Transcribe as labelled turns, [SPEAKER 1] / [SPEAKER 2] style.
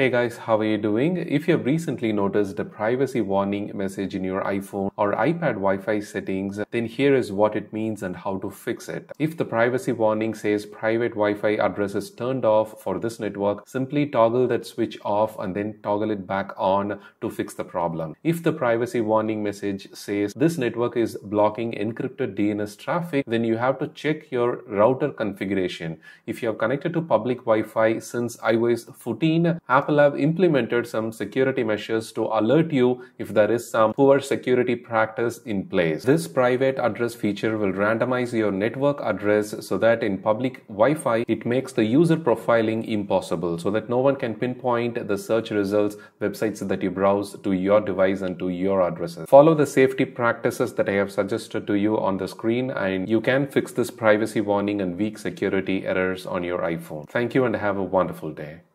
[SPEAKER 1] Hey guys, how are you doing? If you have recently noticed a privacy warning message in your iPhone or iPad Wi-Fi settings, then here is what it means and how to fix it. If the privacy warning says private Wi-Fi address is turned off for this network, simply toggle that switch off and then toggle it back on to fix the problem. If the privacy warning message says this network is blocking encrypted DNS traffic, then you have to check your router configuration. If you have connected to public Wi-Fi since iOS 14, Apple Apple have implemented some security measures to alert you if there is some poor security practice in place. This private address feature will randomize your network address so that in public Wi-Fi, it makes the user profiling impossible so that no one can pinpoint the search results websites that you browse to your device and to your addresses. Follow the safety practices that I have suggested to you on the screen and you can fix this privacy warning and weak security errors on your iPhone. Thank you and have a wonderful day.